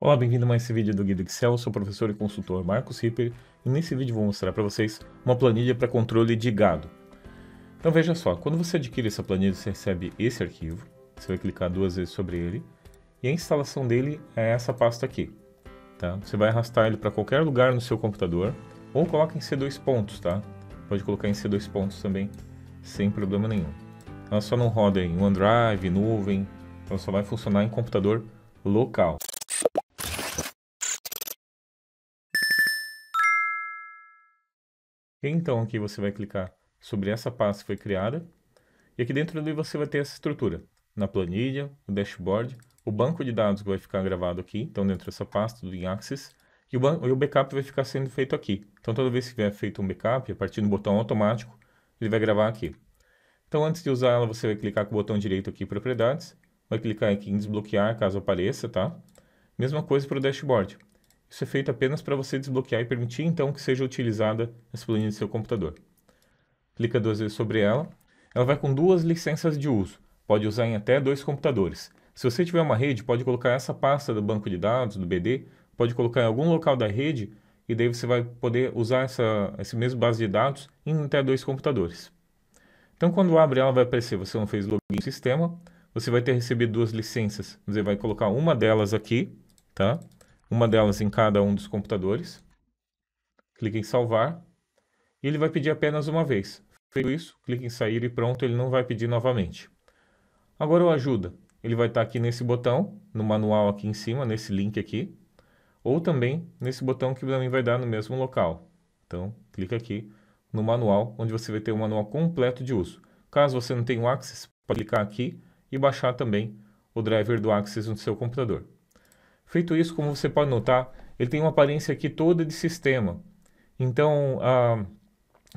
Olá, bem-vindo a mais esse vídeo do Guia do Excel, sou o professor e consultor Marcos Ripper e nesse vídeo vou mostrar para vocês uma planilha para controle de gado. Então veja só, quando você adquire essa planilha você recebe esse arquivo, você vai clicar duas vezes sobre ele e a instalação dele é essa pasta aqui. Tá? Você vai arrastar ele para qualquer lugar no seu computador ou coloca em C2 pontos, tá? Pode colocar em C2 pontos também, sem problema nenhum. Ela só não roda em OneDrive, nuvem, ela só vai funcionar em computador local. então aqui você vai clicar sobre essa pasta que foi criada. E aqui dentro dele você vai ter essa estrutura. Na planilha, o dashboard, o banco de dados que vai ficar gravado aqui, então dentro dessa pasta do Inaxis, e o, e o backup vai ficar sendo feito aqui. Então toda vez que tiver feito um backup, a partir do botão automático, ele vai gravar aqui. Então antes de usar ela, você vai clicar com o botão direito aqui, propriedades, vai clicar aqui em desbloquear caso apareça, tá? Mesma coisa para o dashboard. Isso é feito apenas para você desbloquear e permitir então que seja utilizada essa planilha do seu computador. Clica duas vezes sobre ela. Ela vai com duas licenças de uso. Pode usar em até dois computadores. Se você tiver uma rede, pode colocar essa pasta do banco de dados, do BD, pode colocar em algum local da rede e daí você vai poder usar essa, essa mesma base de dados em até dois computadores. Então, quando abre ela, vai aparecer você não fez login no sistema, você vai ter recebido duas licenças, você vai colocar uma delas aqui, tá? uma delas em cada um dos computadores. Clique em salvar e ele vai pedir apenas uma vez. Feito isso, clique em sair e pronto, ele não vai pedir novamente. Agora o ajuda, ele vai estar aqui nesse botão, no manual aqui em cima, nesse link aqui, ou também nesse botão que também vai dar no mesmo local. Então, clica aqui no manual, onde você vai ter o manual completo de uso. Caso você não tenha o Axis, pode clicar aqui e baixar também o driver do Axis no seu computador. Feito isso, como você pode notar, ele tem uma aparência aqui toda de sistema. Então, ah,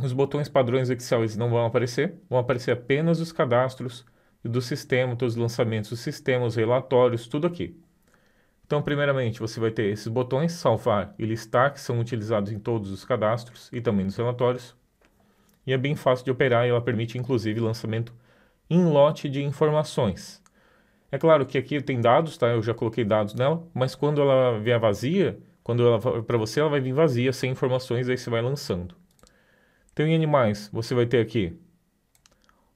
os botões padrões Excel eles não vão aparecer, vão aparecer apenas os cadastros do sistema, todos os lançamentos do sistema, os relatórios, tudo aqui. Então, primeiramente, você vai ter esses botões, salvar e listar, que são utilizados em todos os cadastros e também nos relatórios. E é bem fácil de operar e ela permite, inclusive, lançamento em lote de informações. É claro que aqui tem dados, tá? Eu já coloquei dados nela, mas quando ela vier vazia, quando ela para você ela vai vir vazia, sem informações, aí você vai lançando. Então em animais, você vai ter aqui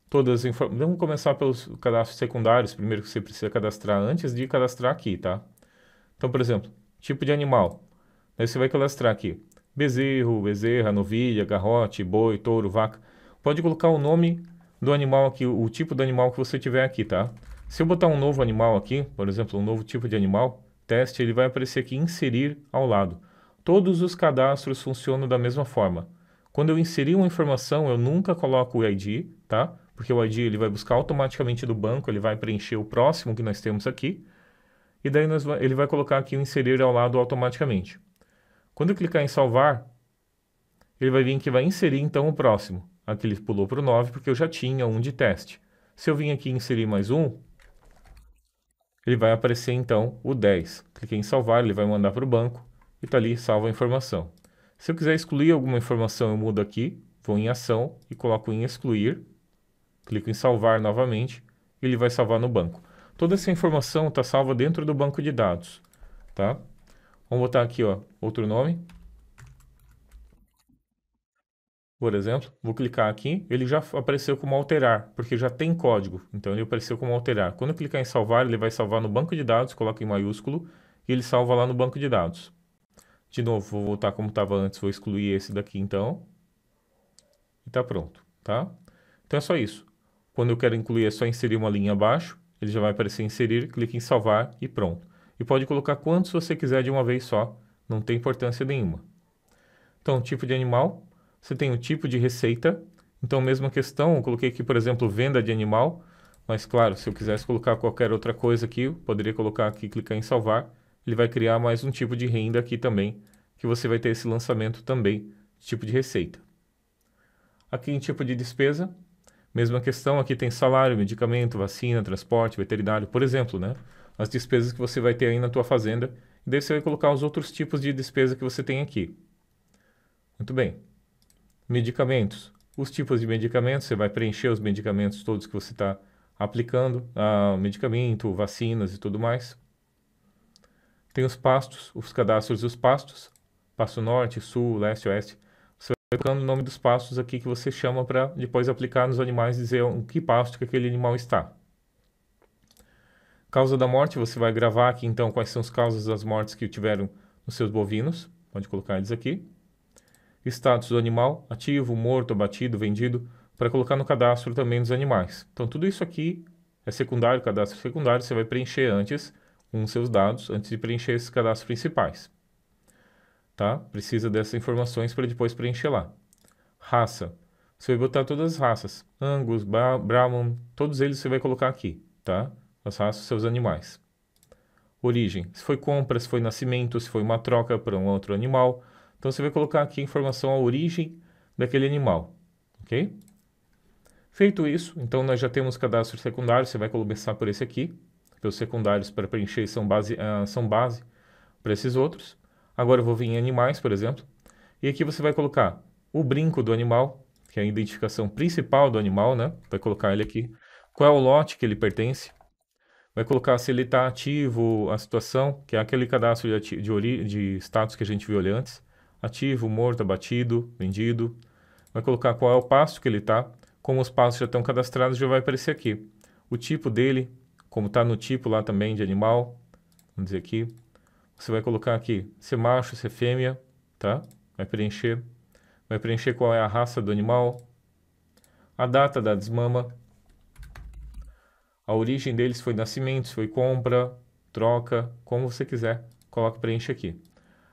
todas as informações. Vamos começar pelos cadastros secundários, primeiro que você precisa cadastrar antes de cadastrar aqui, tá? Então, por exemplo, tipo de animal. aí você vai cadastrar aqui: bezerro, bezerra, novilha, garrote, boi, touro, vaca. Pode colocar o nome do animal aqui, o tipo do animal que você tiver aqui, tá? Se eu botar um novo animal aqui, por exemplo, um novo tipo de animal, teste, ele vai aparecer aqui inserir ao lado. Todos os cadastros funcionam da mesma forma. Quando eu inserir uma informação, eu nunca coloco o ID, tá? Porque o ID ele vai buscar automaticamente do banco, ele vai preencher o próximo que nós temos aqui. E daí nós, ele vai colocar aqui o inserir ao lado automaticamente. Quando eu clicar em salvar, ele vai vir que vai inserir então o próximo. Aqui ele pulou para o 9 porque eu já tinha um de teste. Se eu vim aqui inserir mais um, ele vai aparecer então o 10. Cliquei em salvar, ele vai mandar para o banco e está ali salva a informação. Se eu quiser excluir alguma informação, eu mudo aqui, vou em ação e coloco em excluir, clico em salvar novamente e ele vai salvar no banco. Toda essa informação está salva dentro do banco de dados, tá? Vamos botar aqui ó, outro nome, por exemplo, vou clicar aqui, ele já apareceu como alterar, porque já tem código, então ele apareceu como alterar. Quando eu clicar em salvar, ele vai salvar no banco de dados, coloca em maiúsculo, e ele salva lá no banco de dados. De novo, vou voltar como estava antes, vou excluir esse daqui então, e está pronto, tá? Então é só isso. Quando eu quero incluir, é só inserir uma linha abaixo, ele já vai aparecer inserir, clique em salvar e pronto. E pode colocar quantos você quiser de uma vez só, não tem importância nenhuma. Então, tipo de animal, você tem o tipo de receita. Então, mesma questão, eu coloquei aqui, por exemplo, venda de animal. Mas, claro, se eu quisesse colocar qualquer outra coisa aqui, poderia colocar aqui, clicar em salvar. Ele vai criar mais um tipo de renda aqui também, que você vai ter esse lançamento também, tipo de receita. Aqui em tipo de despesa, mesma questão, aqui tem salário, medicamento, vacina, transporte, veterinário, por exemplo, né? As despesas que você vai ter aí na tua fazenda. E daí você vai colocar os outros tipos de despesa que você tem aqui. Muito bem. Medicamentos. Os tipos de medicamentos, você vai preencher os medicamentos todos que você está aplicando, ah, medicamento, vacinas e tudo mais. Tem os pastos, os cadastros dos pastos, pasto norte, sul, leste, oeste. Você vai colocando o nome dos pastos aqui que você chama para depois aplicar nos animais e dizer em que pasto que aquele animal está. Causa da morte, você vai gravar aqui então quais são as causas das mortes que tiveram nos seus bovinos. Pode colocar eles aqui status do animal, ativo, morto, abatido, vendido, para colocar no cadastro também dos animais. Então tudo isso aqui é secundário, cadastro secundário, você vai preencher antes com seus dados, antes de preencher esses cadastros principais. Tá? Precisa dessas informações para depois preencher lá. Raça. Você vai botar todas as raças. Angus, Bra Brahman, todos eles você vai colocar aqui, tá? As raças dos seus animais. Origem. Se foi compra, se foi nascimento, se foi uma troca para um outro animal, então você vai colocar aqui a informação a origem daquele animal, ok? Feito isso, então nós já temos cadastro secundário, você vai começar por esse aqui, pelos então, secundários para preencher são base, uh, são base para esses outros. Agora eu vou vir em animais, por exemplo, e aqui você vai colocar o brinco do animal, que é a identificação principal do animal, né? Vai colocar ele aqui. Qual é o lote que ele pertence? Vai colocar se ele está ativo, a situação, que é aquele cadastro de, de, de status que a gente viu ali antes ativo, morto, abatido, vendido. Vai colocar qual é o pasto que ele está. Como os passos já estão cadastrados, já vai aparecer aqui. O tipo dele, como está no tipo lá também de animal, vamos dizer aqui. Você vai colocar aqui, se macho, se fêmea, tá? Vai preencher. Vai preencher qual é a raça do animal, a data da desmama, a origem deles foi nascimento, foi compra, troca, como você quiser. Coloca preenche aqui.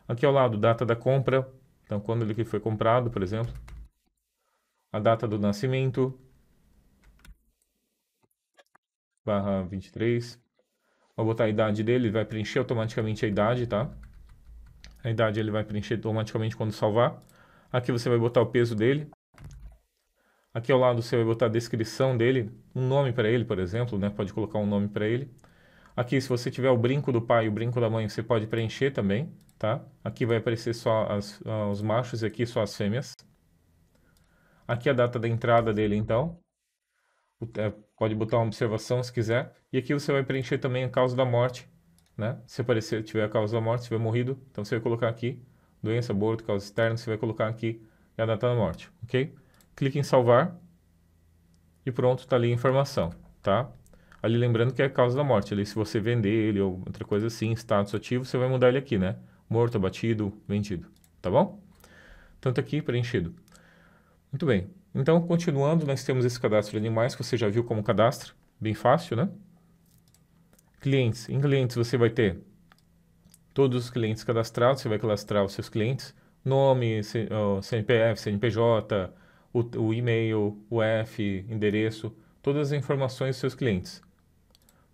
Aqui ao lado, data da compra, então quando ele foi comprado, por exemplo. A data do nascimento, barra 23. Vou botar a idade dele, ele vai preencher automaticamente a idade, tá? A idade ele vai preencher automaticamente quando salvar. Aqui você vai botar o peso dele. Aqui ao lado você vai botar a descrição dele, um nome para ele, por exemplo, né? Pode colocar um nome para ele. Aqui, se você tiver o brinco do pai e o brinco da mãe, você pode preencher também tá? Aqui vai aparecer só as, ah, os machos e aqui só as fêmeas. Aqui é a data da entrada dele, então. Pode botar uma observação se quiser. E aqui você vai preencher também a causa da morte, né? Se aparecer, tiver a causa da morte, se tiver morrido, então você vai colocar aqui doença, aborto, causa externa, você vai colocar aqui a data da morte, ok? Clique em salvar e pronto, está ali a informação, tá? Ali lembrando que é a causa da morte, ali se você vender ele ou outra coisa assim, status ativo, você vai mudar ele aqui, né? morto, abatido, vendido, tá bom? Tanto aqui preenchido. Muito bem. Então, continuando, nós temos esse cadastro de animais que você já viu como cadastro, bem fácil, né? Clientes. Em clientes você vai ter todos os clientes cadastrados, você vai cadastrar os seus clientes, nome, CNPF, CNPJ, o, o e-mail, o F, endereço, todas as informações dos seus clientes.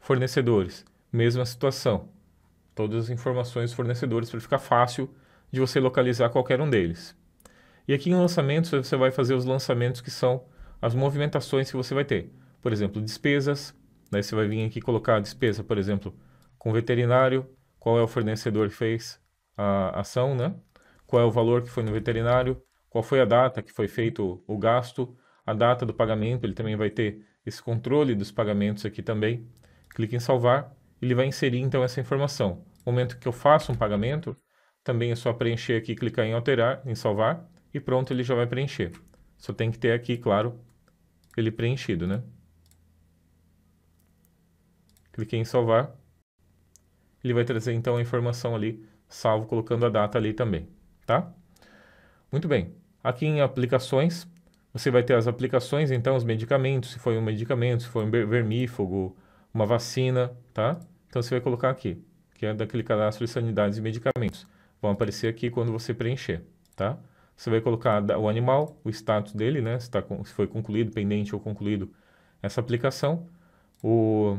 Fornecedores, mesma situação todas as informações dos fornecedores para ficar fácil de você localizar qualquer um deles. E aqui em lançamentos você vai fazer os lançamentos que são as movimentações que você vai ter. Por exemplo, despesas, daí né? você vai vir aqui colocar a despesa, por exemplo, com veterinário, qual é o fornecedor que fez a ação, né? Qual é o valor que foi no veterinário, qual foi a data que foi feito o gasto, a data do pagamento, ele também vai ter esse controle dos pagamentos aqui também. Clique em salvar, ele vai inserir então essa informação momento que eu faço um pagamento, também é só preencher aqui, clicar em alterar, em salvar e pronto, ele já vai preencher. Só tem que ter aqui, claro, ele preenchido, né? Cliquei em salvar. Ele vai trazer então a informação ali, salvo colocando a data ali também, tá? Muito bem. Aqui em aplicações, você vai ter as aplicações, então os medicamentos, se foi um medicamento, se foi um vermífugo, uma vacina, tá? Então você vai colocar aqui que é daquele cadastro de sanidades e medicamentos. Vão aparecer aqui quando você preencher, tá? Você vai colocar o animal, o status dele, né? Se, tá com, se foi concluído, pendente ou concluído essa aplicação. O,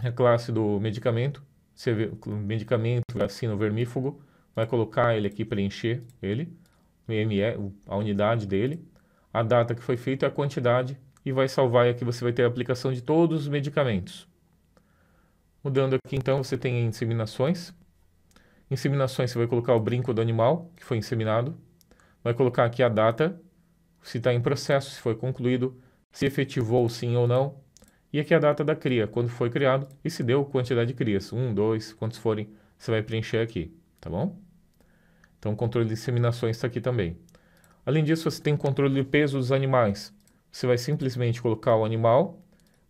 a classe do medicamento, você medicamento, vacina vermífugo, vai colocar ele aqui, preencher ele, a unidade dele, a data que foi feita, a quantidade, e vai salvar e aqui você vai ter a aplicação de todos os medicamentos. Mudando aqui então, você tem inseminações. Inseminações, você vai colocar o brinco do animal que foi inseminado. Vai colocar aqui a data, se está em processo, se foi concluído, se efetivou sim ou não. E aqui a data da cria, quando foi criado e se deu quantidade de crias. Um, dois, quantos forem, você vai preencher aqui, tá bom? Então, o controle de inseminações está aqui também. Além disso, você tem controle de peso dos animais. Você vai simplesmente colocar o animal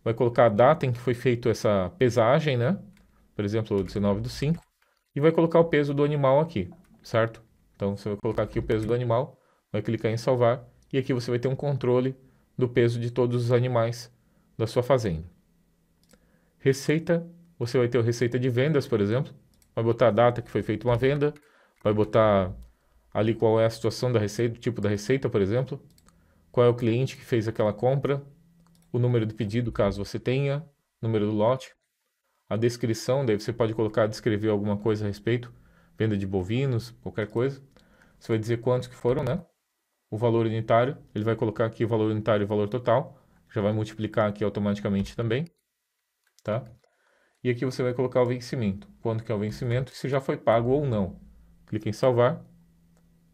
vai colocar a data em que foi feita essa pesagem, né? Por exemplo, 19 do 5. E vai colocar o peso do animal aqui, certo? Então você vai colocar aqui o peso do animal, vai clicar em salvar e aqui você vai ter um controle do peso de todos os animais da sua fazenda. Receita, você vai ter a receita de vendas, por exemplo. Vai botar a data que foi feita uma venda, vai botar ali qual é a situação da receita, o tipo da receita, por exemplo, qual é o cliente que fez aquela compra, o número do pedido, caso você tenha, número do lote, a descrição, daí você pode colocar, descrever alguma coisa a respeito, venda de bovinos, qualquer coisa. Você vai dizer quantos que foram, né? O valor unitário, ele vai colocar aqui o valor unitário e o valor total, já vai multiplicar aqui automaticamente também, tá? E aqui você vai colocar o vencimento, quanto que é o vencimento e se já foi pago ou não. Clique em salvar,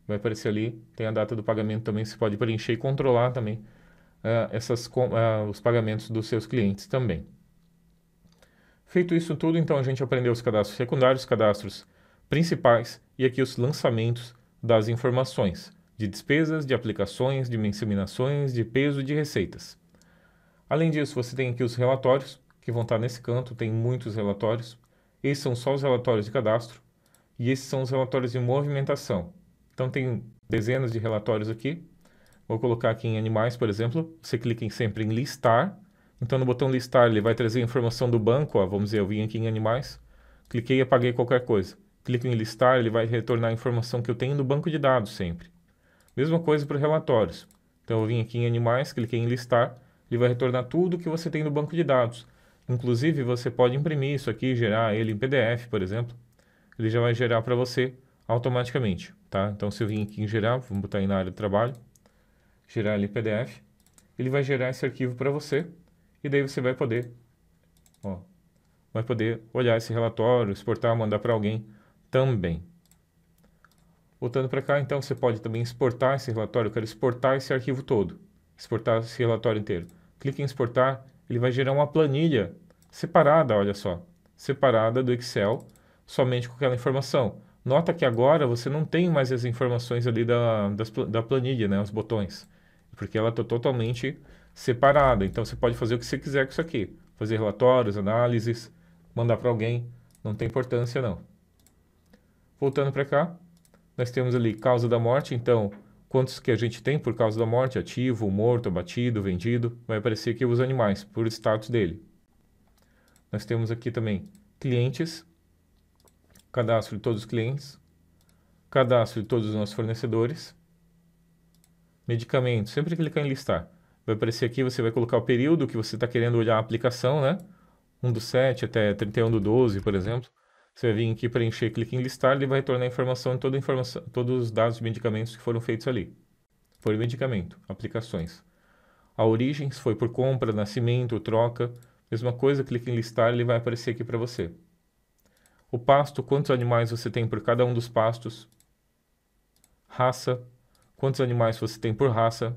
vai aparecer ali, tem a data do pagamento também, você pode preencher e controlar também ah, essas, ah, os pagamentos dos seus clientes também. Feito isso tudo, então a gente aprendeu os cadastros secundários, cadastros principais e aqui os lançamentos das informações de despesas, de aplicações, de inseminações, de peso, de receitas. Além disso, você tem aqui os relatórios, que vão estar nesse canto, tem muitos relatórios. Esses são só os relatórios de cadastro e esses são os relatórios de movimentação. Então tem dezenas de relatórios aqui Vou colocar aqui em animais, por exemplo. Você clica em, sempre em listar. Então, no botão listar, ele vai trazer a informação do banco. Ó, vamos dizer, eu vim aqui em animais, cliquei e apaguei qualquer coisa. Clico em listar, ele vai retornar a informação que eu tenho no banco de dados sempre. Mesma coisa para relatórios. Então, eu vim aqui em animais, cliquei em listar, ele vai retornar tudo que você tem no banco de dados. Inclusive, você pode imprimir isso aqui, gerar ele em PDF, por exemplo. Ele já vai gerar para você automaticamente, tá? Então, se eu vim aqui em gerar, vamos botar aí na área de trabalho gerar ali PDF, ele vai gerar esse arquivo para você e daí você vai poder, ó, vai poder olhar esse relatório, exportar, mandar para alguém também. Voltando para cá, então você pode também exportar esse relatório, eu quero exportar esse arquivo todo, exportar esse relatório inteiro. Clique em exportar, ele vai gerar uma planilha separada, olha só, separada do Excel, somente com aquela informação. Nota que agora você não tem mais as informações ali da, das, da planilha, né, os botões porque ela está totalmente separada. Então você pode fazer o que você quiser com isso aqui, fazer relatórios, análises, mandar para alguém, não tem importância não. Voltando para cá, nós temos ali causa da morte, então quantos que a gente tem por causa da morte, ativo, morto, abatido, vendido, vai aparecer aqui os animais, por status dele. Nós temos aqui também clientes, cadastro de todos os clientes, cadastro de todos os nossos fornecedores, medicamento, sempre clicar em listar. Vai aparecer aqui, você vai colocar o período que você está querendo olhar a aplicação, né? 1 do 7 até 31 do 12, por exemplo. Você vai vir aqui preencher, clique em listar, ele vai retornar a informação, toda a informação, todos os dados de medicamentos que foram feitos ali. Foi medicamento, aplicações. A origem foi por compra, nascimento, troca. Mesma coisa, clique em listar, ele vai aparecer aqui para você. O pasto, quantos animais você tem por cada um dos pastos. Raça, quantos animais você tem por raça,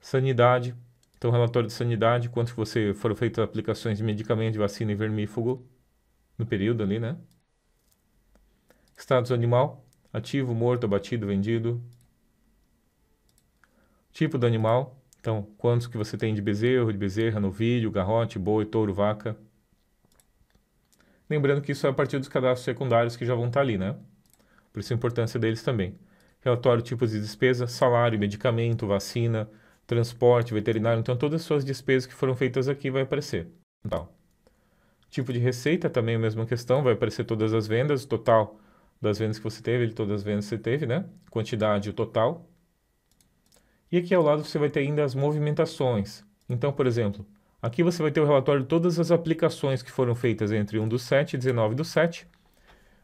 sanidade, então relatório de sanidade, quantos você foram feitas aplicações de medicamento, de vacina e vermífugo no período ali, né? Status animal, ativo, morto, abatido, vendido. Tipo do animal, então quantos que você tem de bezerro, de bezerra, novilho, garrote, boi, touro, vaca. Lembrando que isso é a partir dos cadastros secundários que já vão estar ali, né? Por isso a importância deles também relatório tipos de despesa, salário, medicamento, vacina, transporte, veterinário, então todas as suas despesas que foram feitas aqui vai aparecer. Então, tipo de receita também a mesma questão, vai aparecer todas as vendas, o total das vendas que você teve, todas as vendas que você teve, né? Quantidade, o total. E aqui ao lado você vai ter ainda as movimentações. Então, por exemplo, aqui você vai ter o relatório de todas as aplicações que foram feitas entre 1 do 7 e 19 do 7.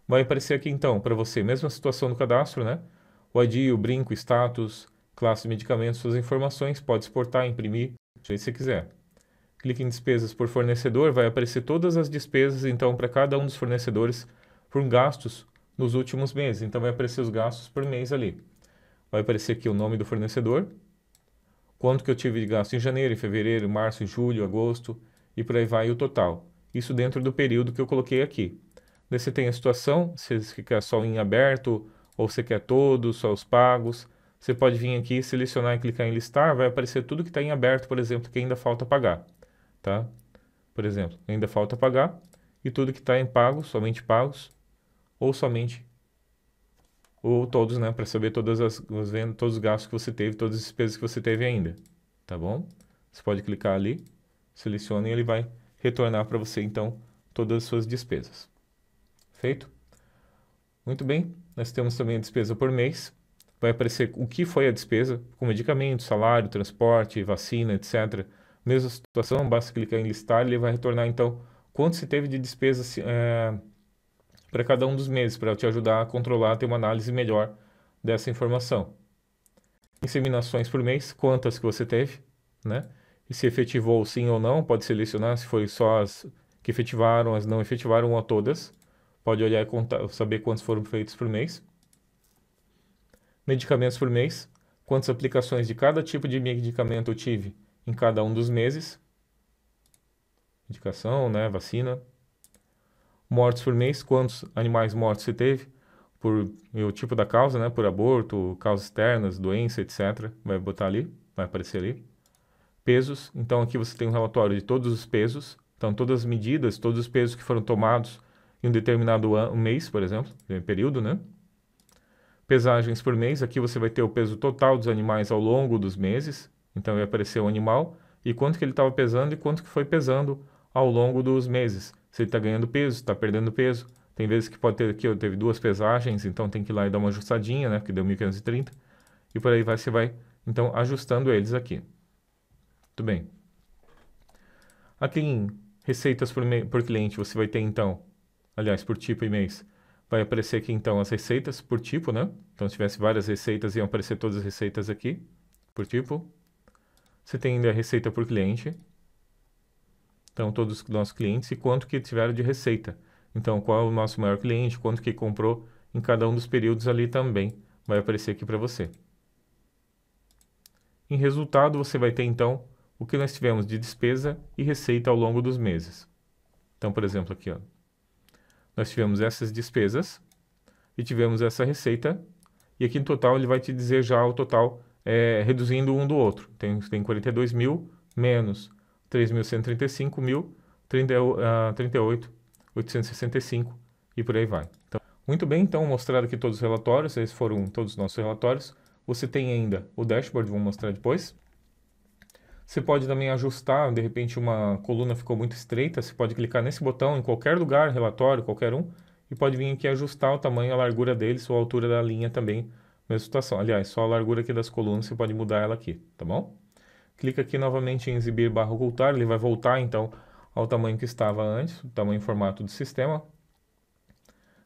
Vai aparecer aqui então para você, mesma situação do cadastro, né? o ID, o brinco, status, classe de medicamentos, suas informações, pode exportar, imprimir, se você quiser. Clique em despesas por fornecedor, vai aparecer todas as despesas então para cada um dos fornecedores por gastos nos últimos meses. Então vai aparecer os gastos por mês ali. Vai aparecer aqui o nome do fornecedor, quanto que eu tive de gasto em janeiro, em fevereiro, março, julho, agosto e por aí vai o total. Isso dentro do período que eu coloquei aqui. Daí você tem a situação, se você ficar só em aberto ou você quer todos, só os pagos. Você pode vir aqui, selecionar e clicar em listar, vai aparecer tudo que está em aberto, por exemplo, que ainda falta pagar, tá? Por exemplo, ainda falta pagar e tudo que está em pago, somente pagos, ou somente ou todos, né, para saber todas as, todos os gastos que você teve, todas as despesas que você teve ainda, tá bom? Você pode clicar ali, seleciona e ele vai retornar para você então todas as suas despesas. Feito? Muito bem, nós temos também a despesa por mês. Vai aparecer o que foi a despesa, com medicamento, salário, transporte, vacina, etc. Mesma situação, basta clicar em listar e ele vai retornar, então, quanto se teve de despesa é, para cada um dos meses, para te ajudar a controlar, ter uma análise melhor dessa informação. Inseminações por mês, quantas que você teve, né? E se efetivou sim ou não, pode selecionar se foi só as que efetivaram, as não efetivaram ou todas pode olhar e contar, saber quantos foram feitos por mês. Medicamentos por mês, quantas aplicações de cada tipo de medicamento eu tive em cada um dos meses. Indicação, né, vacina. Mortes por mês, quantos animais mortos você teve por o tipo da causa, né, por aborto, causas externas, doença, etc. Vai botar ali, vai aparecer ali. Pesos, então aqui você tem um relatório de todos os pesos, então todas as medidas, todos os pesos que foram tomados em um determinado um mês, por exemplo, período, né? Pesagens por mês, aqui você vai ter o peso total dos animais ao longo dos meses, então vai aparecer o animal e quanto que ele estava pesando e quanto que foi pesando ao longo dos meses. Se ele está ganhando peso, está perdendo peso. Tem vezes que pode ter aqui, eu teve duas pesagens, então tem que ir lá e dar uma ajustadinha, né? Que deu 1530. E por aí vai, você vai, então, ajustando eles aqui. Tudo bem. Aqui em receitas por, por cliente, você vai ter, então, aliás, por tipo e mês, vai aparecer aqui então as receitas por tipo, né? Então, se tivesse várias receitas, iam aparecer todas as receitas aqui, por tipo. Você tem ainda a receita por cliente. Então, todos os nossos clientes e quanto que tiveram de receita. Então, qual é o nosso maior cliente, quanto que comprou em cada um dos períodos ali também vai aparecer aqui para você. Em resultado, você vai ter então o que nós tivemos de despesa e receita ao longo dos meses. Então, por exemplo, aqui, ó, nós tivemos essas despesas e tivemos essa receita. E aqui no total ele vai te dizer já o total é, reduzindo um do outro. Tem, tem 42 mil menos 3.135 mil, 38.865 ah, e por aí vai. Então, muito bem, então mostrado aqui todos os relatórios, esses foram todos os nossos relatórios. Você tem ainda o dashboard, vou mostrar depois. Você pode também ajustar, de repente uma coluna ficou muito estreita, você pode clicar nesse botão em qualquer lugar, relatório, qualquer um, e pode vir aqui ajustar o tamanho, a largura deles ou a altura da linha também, mesma situação. Aliás, só a largura aqui das colunas, você pode mudar ela aqui, tá bom? Clica aqui novamente em exibir barra ocultar, ele vai voltar então ao tamanho que estava antes, o tamanho e formato do sistema.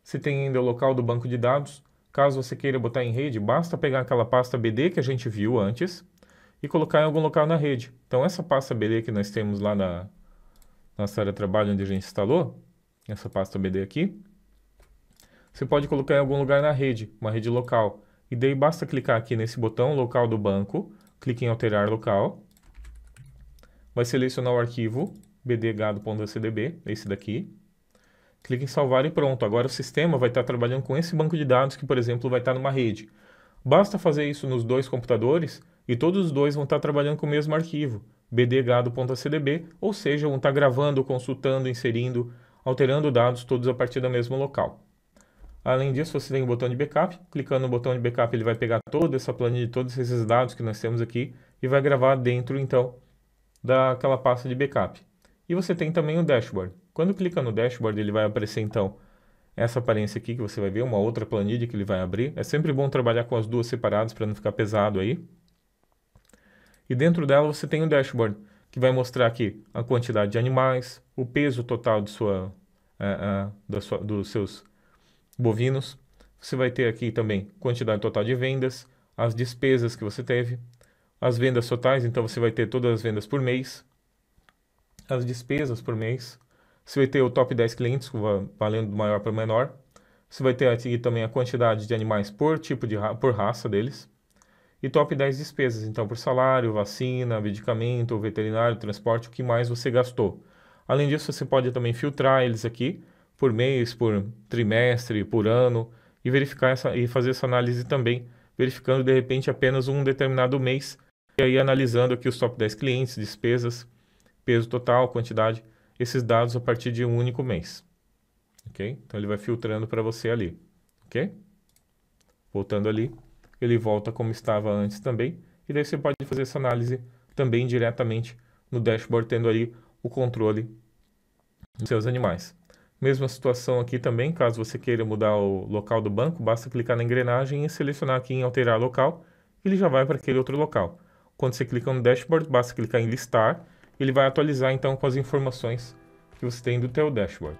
Se tem ainda o local do banco de dados, caso você queira botar em rede, basta pegar aquela pasta BD que a gente viu antes, e colocar em algum local na rede. Então essa pasta BD que nós temos lá na nossa área de trabalho onde a gente instalou, essa pasta BD aqui, você pode colocar em algum lugar na rede, uma rede local. E daí basta clicar aqui nesse botão local do banco, clique em alterar local, vai selecionar o arquivo bdgado.cdb, esse daqui, clique em salvar e pronto. Agora o sistema vai estar trabalhando com esse banco de dados que, por exemplo, vai estar numa rede. Basta fazer isso nos dois computadores e todos os dois vão estar trabalhando com o mesmo arquivo, bdgado.cdb, ou seja, vão estar gravando, consultando, inserindo, alterando dados todos a partir do mesmo local. Além disso, você tem o botão de backup. Clicando no botão de backup, ele vai pegar toda essa planilha, todos esses dados que nós temos aqui e vai gravar dentro, então, daquela pasta de backup. E você tem também o dashboard. Quando clica no dashboard, ele vai aparecer, então, essa aparência aqui que você vai ver, uma outra planilha que ele vai abrir. É sempre bom trabalhar com as duas separadas para não ficar pesado aí e dentro dela você tem o um dashboard, que vai mostrar aqui a quantidade de animais, o peso total de sua, uh, uh, da sua, dos seus bovinos. Você vai ter aqui também quantidade total de vendas, as despesas que você teve, as vendas totais, então você vai ter todas as vendas por mês, as despesas por mês, você vai ter o top 10 clientes, valendo do maior para o menor, você vai ter aqui também a quantidade de animais por tipo de ra por raça deles, e top 10 despesas, então por salário, vacina, medicamento, veterinário, transporte, o que mais você gastou. Além disso, você pode também filtrar eles aqui por mês, por trimestre, por ano e verificar essa e fazer essa análise também, verificando de repente apenas um determinado mês e aí analisando aqui os top 10 clientes, despesas, peso total, quantidade, esses dados a partir de um único mês. OK? Então ele vai filtrando para você ali. OK? Voltando ali, ele volta como estava antes também. E daí você pode fazer essa análise também diretamente no dashboard, tendo ali o controle dos seus animais. Mesma situação aqui também, caso você queira mudar o local do banco, basta clicar na engrenagem e selecionar aqui em alterar local, ele já vai para aquele outro local. Quando você clica no dashboard, basta clicar em listar, ele vai atualizar então com as informações que você tem do teu dashboard.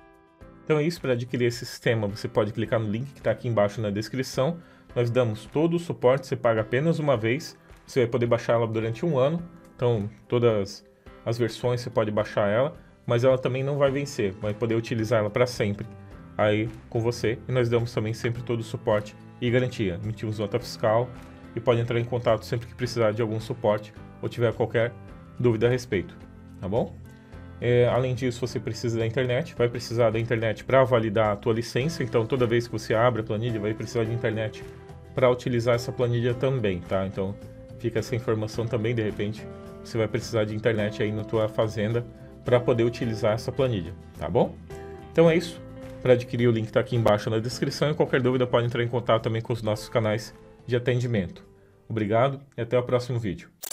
Então é isso, para adquirir esse sistema você pode clicar no link que está aqui embaixo na descrição, nós damos todo o suporte, você paga apenas uma vez, você vai poder baixar ela durante um ano. Então, todas as versões você pode baixar ela, mas ela também não vai vencer, vai poder utilizar ela para sempre aí com você. E nós damos também sempre todo o suporte e garantia. Emitimos nota fiscal e pode entrar em contato sempre que precisar de algum suporte ou tiver qualquer dúvida a respeito, tá bom? É, além disso, você precisa da internet, vai precisar da internet para validar a tua licença, então toda vez que você abre a planilha, vai precisar de internet para utilizar essa planilha também, tá? Então fica essa informação também, de repente você vai precisar de internet aí na tua fazenda para poder utilizar essa planilha, tá bom? Então é isso. Para adquirir o link está aqui embaixo na descrição e qualquer dúvida pode entrar em contato também com os nossos canais de atendimento. Obrigado e até o próximo vídeo.